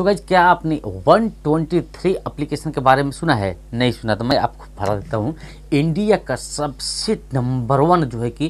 so guys क्या आपने 123 application के बारे में सुना है नहीं सुना तो मैं आपको बता देता हूँ इंडिया का सबसे नंबर वन जो है कि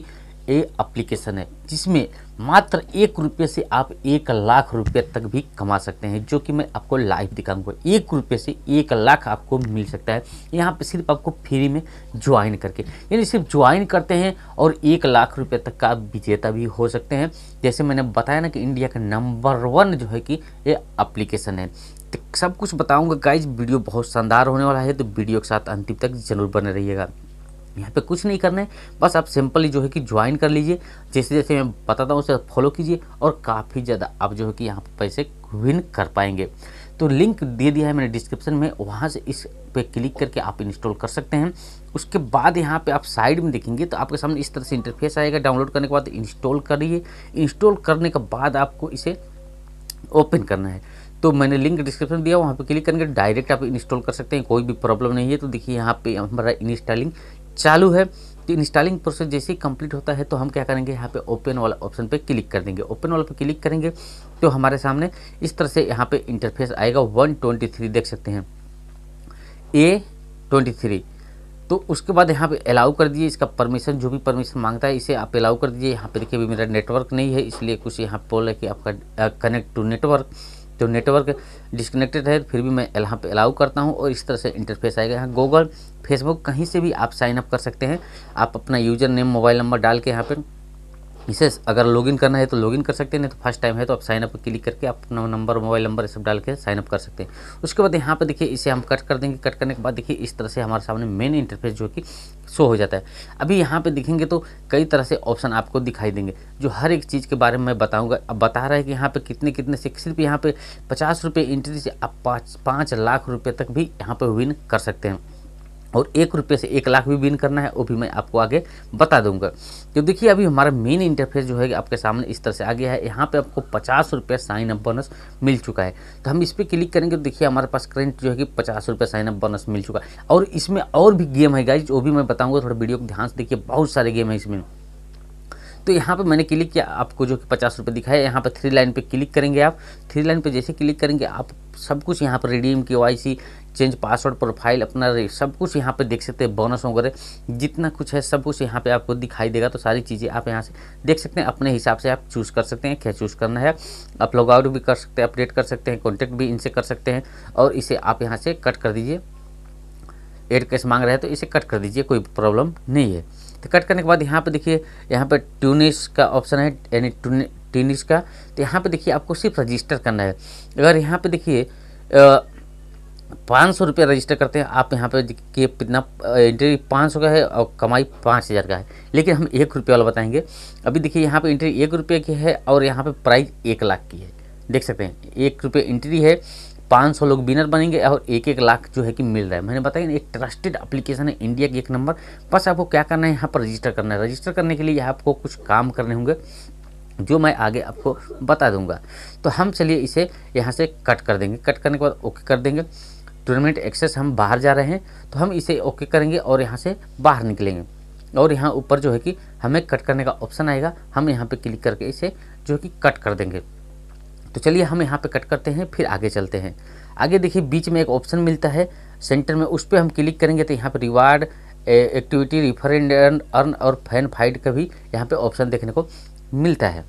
ये एप्लीकेशन है जिसमें मात्र एक रुपये से आप एक लाख रुपये तक भी कमा सकते हैं जो कि मैं आपको लाइव दिखाऊंगा एक रुपये से एक लाख आपको मिल सकता है यहाँ पे सिर्फ आपको फ्री में ज्वाइन करके यानी सिर्फ ज्वाइन करते हैं और एक लाख रुपये तक का आप विजेता भी हो सकते हैं जैसे मैंने बताया ना कि इंडिया का नंबर वन जो है कि ये अप्लीकेशन है तो सब कुछ बताऊंगा गाइज वीडियो बहुत शानदार होने वाला है तो वीडियो के साथ अंतिम तक जरूर बने रहिएगा यहाँ पे कुछ नहीं करना है बस आप सिंपली जो है कि ज्वाइन कर लीजिए जैसे जैसे मैं बताता हूँ उसे फॉलो कीजिए और काफ़ी ज़्यादा आप जो है कि यहाँ पैसे विन कर पाएंगे तो लिंक दे दिया है मैंने डिस्क्रिप्शन में वहाँ से इस पे क्लिक करके आप इंस्टॉल कर सकते हैं उसके बाद यहाँ पे आप साइड में देखेंगे तो आपके सामने इस तरह से इंटरफेस आएगा डाउनलोड करने के बाद इंस्टॉल करिए इंस्टॉल करने के बाद आपको इसे ओपन करना है तो मैंने लिंक डिस्क्रिप्शन दिया वहाँ पे क्लिक करके डायरेक्ट आप इंस्टॉल कर सकते हैं कोई भी प्रॉब्लम नहीं है तो देखिए यहाँ पे हमारा इंस्टॉलिंग चालू है तो इंस्टॉलिंग प्रोसेस जैसे ही कंप्लीट होता है तो हम क्या करेंगे यहाँ पे ओपन वाला ऑप्शन पे क्लिक कर देंगे ओपन वाला पे क्लिक करेंगे तो हमारे सामने इस तरह से यहाँ पे इंटरफेस आएगा 123 देख सकते हैं ए 23 तो उसके बाद यहाँ पे अलाउ कर दीजिए इसका परमिशन जो भी परमिशन मांगता है इसे आप अलाउ कर दीजिए यहाँ पे देखिए अभी मेरा नेटवर्क नहीं है इसलिए कुछ यहाँ बोल है कि आपका कनेक्ट टू नेटवर्क तो नेटवर्क डिस्कनेक्टेड है फिर भी मैं यहाँ पे अलाउ करता हूँ और इस तरह से इंटरफेस आएगा यहाँ गूगल फेसबुक कहीं से भी आप साइनअप कर सकते हैं आप अपना यूज़र नेम मोबाइल नंबर डाल के यहाँ पर इसे अगर लॉगिन करना है तो लॉगिन कर सकते हैं नहीं तो फर्स्ट टाइम है तो आप साइनअप क्लिक करके अपना नंबर मोबाइल नंबर सब डाल के साइनअप कर सकते हैं उसके बाद यहाँ पर देखिए इसे हम कट कर देंगे कट करने के बाद देखिए इस तरह से हमारे सामने मेन इंटरफेस जो कि शो हो जाता है अभी यहाँ पे देखेंगे तो कई तरह से ऑप्शन आपको दिखाई देंगे जो हर एक चीज़ के बारे में मैं बताऊँगा अब बता रहा है कि यहाँ पर कितने कितने से सिर्फ यहाँ पर पचास रुपये इंट्री से आप पाँच पाँच लाख रुपये तक भी यहाँ पर विन कर सकते हैं और एक रुपये से एक लाख भी विन करना है वो भी मैं आपको आगे बता दूंगा तो देखिए अभी हमारा मेन इंटरफेस जो है आपके सामने इस तरह से आ गया है यहाँ पे आपको पचास रुपये साइन अप बोनस मिल चुका है तो हम इस पर क्लिक करेंगे तो देखिए हमारे पास करेंट जो है कि पचास रुपये साइन अप बोनस मिल चुका है और इसमें और भी गेम है गाइज वो भी मैं बताऊँगा थोड़ा वीडियो को ध्यान से देखिए बहुत सारे गेम है इसमें तो यहाँ पे मैंने क्लिक किया आपको जो कि पचास रुपये दिखाया यहाँ पर थ्री लाइन पे क्लिक करेंगे आप थ्री लाइन पे जैसे क्लिक करेंगे आप सब कुछ यहाँ पर रिडीम के वाई चेंज पासवर्ड प्रोफाइल अपना सब कुछ यहाँ पे देख सकते हैं बोनस वगैरह जितना कुछ है सब कुछ यहाँ पे आपको दिखाई देगा तो सारी चीज़ें आप यहाँ से देख सकते हैं अपने हिसाब से आप चूज़ कर सकते हैं क्या चूज़ करना है आप लॉग आउट भी कर सकते हैं अपडेट कर सकते हैं कॉन्टैक्ट भी इनसे कर सकते हैं और इसे आप यहाँ से कट कर दीजिए एड कैश मांग रहा है तो इसे कट कर दीजिए कोई प्रॉब्लम नहीं है तो कट करने के बाद यहाँ पर देखिए यहाँ पर ट्यूनिस का ऑप्शन है यानी ट्यूनिस का तो यहाँ पर देखिए आपको सिर्फ रजिस्टर करना है अगर यहाँ पर देखिए पाँच सौ रुपये रजिस्टर करते हैं आप यहाँ पे कि कितना एंट्री पाँच सौ का है और कमाई पाँच हज़ार का है लेकिन हम एक रुपये वाला बताएंगे अभी देखिए यहाँ पे एंट्री एक रुपये की है और यहाँ पे प्राइस एक लाख की है देख सकते हैं एक रुपये एंट्री है पाँच सौ लोग विनर बनेंगे और एक एक लाख जो है कि मिल रहा है मैंने बताया ना एक ट्रस्टेड अप्लीकेशन है इंडिया की एक नंबर बस आपको क्या करना है यहाँ पर रजिस्टर करना है रजिस्टर करने के लिए आपको कुछ काम करने होंगे जो मैं आगे आपको बता दूंगा तो हम चलिए इसे यहाँ से कट कर देंगे कट करने के बाद ओके कर देंगे टूर्नामेंट एक्सेस हम बाहर जा रहे हैं तो हम इसे ओके करेंगे और यहाँ से बाहर निकलेंगे और यहाँ ऊपर जो है कि हमें कट करने का ऑप्शन आएगा हम यहाँ पे क्लिक करके इसे जो है कि कट कर देंगे तो चलिए हम यहाँ पे कट करते हैं फिर आगे चलते हैं आगे देखिए बीच में एक ऑप्शन मिलता है सेंटर में उस पर हम क्लिक करेंगे तो यहाँ पर reward activity refer and earn और फैन फाइट का भी यहाँ पर ऑप्शन देखने को मिलता है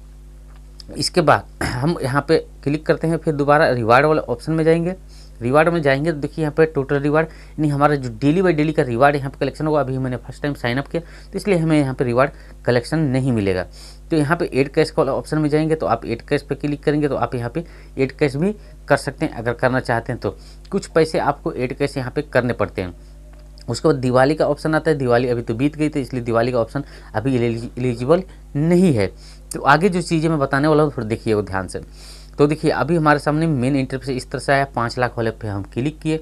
इसके बाद हम यहाँ पर क्लिक करते हैं फिर दोबारा रिवार्ड वाले ऑप्शन में जाएंगे रिवार्ड में जाएंगे तो देखिए यहाँ पर टोटल रिवार्ड यानी हमारा जो डेली बाई डेली का रिवार्ड यहाँ पर कलेक्शन होगा अभी मैंने फर्स्ट टाइम साइनअप किया तो इसलिए हमें यहाँ पर रिवार्ड कलेक्शन नहीं मिलेगा तो यहाँ पे एड कैश का ऑप्शन में जाएंगे तो आप एड कैश पे क्लिक करेंगे तो आप यहाँ पे एड कैश भी कर सकते हैं अगर करना चाहते हैं तो कुछ पैसे आपको एड कैश यहाँ पे करने पड़ते हैं उसके बाद दिवाली का ऑप्शन आता है दिवाली अभी तो बीत गई थी इसलिए दिवाली का ऑप्शन अभी एलिजिबल नहीं है तो आगे जो चीज़ें मैं बताने वाला हूँ थोड़ा देखिए वो ध्यान से तो देखिए अभी हमारे सामने मेन इंटरफेस इस तरह से आया पाँच लाख वाले पे हम क्लिक किए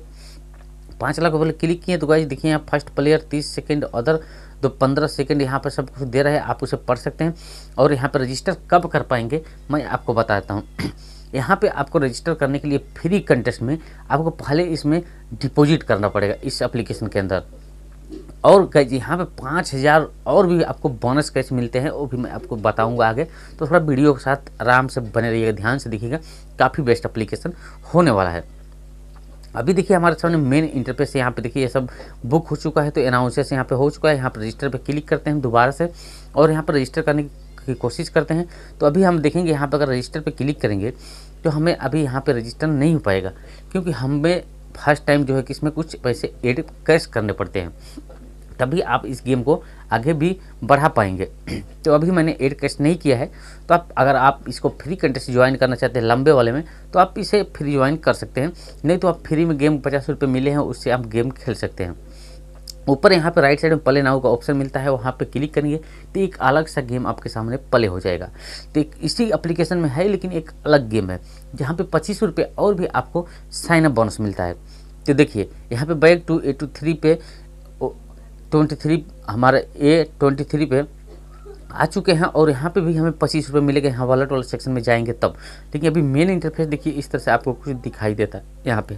पाँच लाख वाले क्लिक किए तो गाइज देखिए यहाँ फर्स्ट प्लेयर तीस सेकेंड अदर तो पंद्रह सेकेंड यहाँ पर सब कुछ दे रहे हैं आप उसे पढ़ सकते हैं और यहाँ पर रजिस्टर कब कर पाएंगे मैं आपको बताता हूँ यहाँ पे आपको रजिस्टर करने के लिए फ्री कंटेस्ट में आपको पहले इसमें डिपॉजिट करना पड़ेगा इस एप्लीकेशन के अंदर और कैच यहाँ पे पाँच हज़ार और भी आपको बोनस कैच मिलते हैं वो भी मैं आपको बताऊंगा आगे तो थोड़ा वीडियो के साथ आराम से बने रहिएगा ध्यान से देखिएगा काफ़ी बेस्ट अप्लीकेशन होने वाला है अभी देखिए हमारे सामने मेन इंटरफेस यहाँ पे देखिए ये सब बुक हो चुका है तो अनाउंसेस यहाँ पे हो चुका है यहाँ पर रजिस्टर पर क्लिक करते हैं दोबारा से और यहाँ पर रजिस्टर करने की कोशिश करते हैं तो अभी हम देखेंगे यहाँ पर अगर रजिस्टर पर क्लिक करेंगे तो हमें अभी यहाँ पर रजिस्टर नहीं हो पाएगा क्योंकि हमें फर्स्ट टाइम जो है कि इसमें कुछ पैसे एड कैश करने पड़ते हैं तभी आप इस गेम को आगे भी बढ़ा पाएंगे तो अभी मैंने एड कैश नहीं किया है तो आप अगर आप इसको फ्री कंटेस्ट ज्वाइन करना चाहते हैं लंबे वाले में तो आप इसे फ्री ज्वाइन कर सकते हैं नहीं तो आप फ्री में गेम पचास रुपये मिले हैं उससे आप गेम खेल सकते हैं ऊपर यहाँ पे राइट साइड में प्ले नाउ का ऑप्शन मिलता है वहाँ पे क्लिक करेंगे तो एक अलग सा गेम आपके सामने प्ले हो जाएगा तो एक इसी एप्लीकेशन में है लेकिन एक अलग गेम है जहाँ पे पच्चीस रुपये और भी आपको साइनअप बोनस मिलता है तो देखिए यहाँ पे back to A two three पे ट्वेंटी थ्री हमारे ए ट्वेंटी थ्री पे आ चुके हैं और यहाँ पे भी हमें पच्चीस रुपये मिलेगा यहाँ वॉलेट वाले सेक्शन में जाएंगे तब लेकिन अभी मेन इंटरफेस देखिए इस तरह से आपको कुछ दिखाई देता है यहाँ पे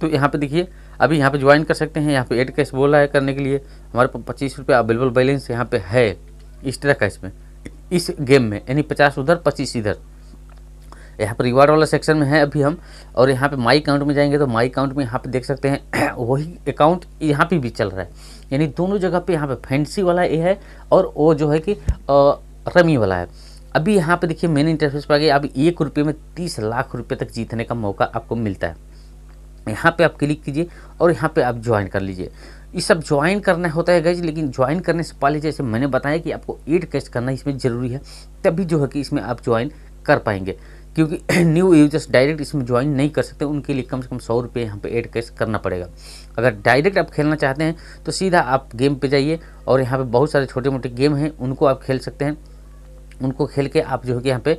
तो यहाँ पे देखिए अभी यहाँ पे ज्वाइन कर सकते हैं यहाँ पे एड कैश बोला है करने के लिए हमारे पास पच्चीस रुपये अवेलेबल बैलेंस यहाँ पे है इस तरह का इसमें इस गेम में यानी पचास उधर पच्चीस इधर यहाँ पर रिवार्ड वाला सेक्शन में है अभी हम और यहाँ पे माई अकाउंट में जाएंगे तो माई अकाउंट में यहाँ पे देख सकते हैं वही अकाउंट यहाँ पे भी चल रहा है यानी दोनों जगह पे यहाँ पे फैंसी वाला ये है और वो जो है कि रमी वाला है अभी यहाँ पे देखिए मेन इंटरफेस पर आ गया अब एक रुपये में तीस लाख रुपये तक जीतने का मौका आपको मिलता है यहाँ पर आप क्लिक कीजिए और यहाँ पर आप ज्वाइन कर लीजिए ये सब ज्वाइन करना होता है गैज लेकिन ज्वाइन करने से पहले जैसे मैंने बताया कि आपको एड कैश करना इसमें ज़रूरी है तभी जो है कि इसमें आप ज्वाइन कर पाएंगे क्योंकि न्यू यूजर्स डायरेक्ट इसमें ज्वाइन नहीं कर सकते उनके लिए कम से कम सौ रुपये यहाँ पर एड कैश करना पड़ेगा अगर डायरेक्ट आप खेलना चाहते हैं तो सीधा आप गेम पे जाइए और यहाँ पे बहुत सारे छोटे मोटे गेम हैं उनको आप खेल सकते हैं उनको खेल के आप जो है कि यहाँ पे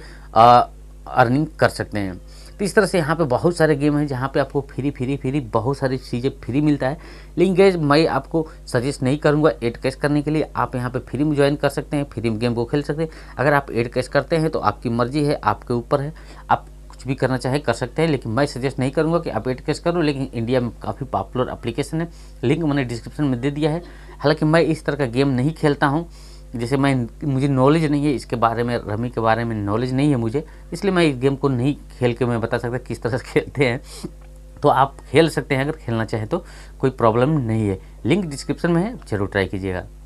अर्निंग कर सकते हैं तो इस तरह से यहाँ पे बहुत सारे गेम हैं जहाँ पे आपको फ्री फ्री फ्री बहुत सारी चीज़ें फ्री मिलता है लेकिन गैज मैं आपको सजेस्ट नहीं करूँगा एड कैश करने के लिए आप यहाँ पे फ्री में ज्वाइन कर सकते हैं फ्री गेम को खेल सकते हैं अगर आप एड कैश करते हैं तो आपकी मर्जी है आपके ऊपर है आप कुछ भी करना चाहें कर सकते हैं लेकिन मैं सजेस्ट नहीं करूँगा कि आप एड कैश करो लेकिन इंडिया में काफ़ी पॉपुलर अप्लीकेशन है लिंक मैंने डिस्क्रिप्शन में दे दिया है हालाँकि मैं इस तरह का गेम नहीं खेलता हूँ जैसे मैं मुझे नॉलेज नहीं है इसके बारे में रमी के बारे में नॉलेज नहीं है मुझे इसलिए मैं इस गेम को नहीं खेल के मैं बता सकता किस तरह से खेलते हैं तो आप खेल सकते हैं अगर खेलना चाहें तो कोई प्रॉब्लम नहीं है लिंक डिस्क्रिप्शन में है जरूर ट्राई कीजिएगा